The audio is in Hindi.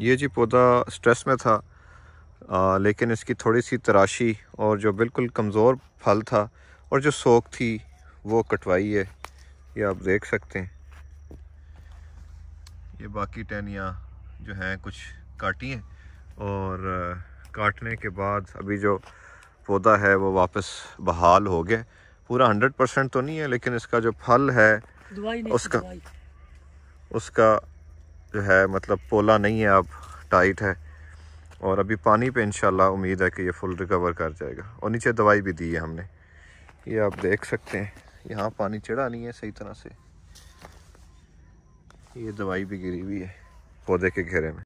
ये जी पौधा स्ट्रेस में था आ, लेकिन इसकी थोड़ी सी तराशी और जो बिल्कुल कमज़ोर फल था और जो सोख थी वो कटवाई है ये आप देख सकते हैं ये बाकी टहनियाँ जो हैं कुछ काटी हैं और काटने के बाद अभी जो पौधा है वो वापस बहाल हो गया पूरा हंड्रेड परसेंट तो नहीं है लेकिन इसका जो फल है उसका उसका जो है मतलब पोला नहीं है अब टाइट है और अभी पानी पे इंशाल्लाह उम्मीद है कि ये फुल रिकवर कर जाएगा और नीचे दवाई भी दी है हमने ये आप देख सकते हैं यहाँ पानी चढ़ा नहीं है सही तरह से ये दवाई भी गिरी हुई है पौधे के घेरे में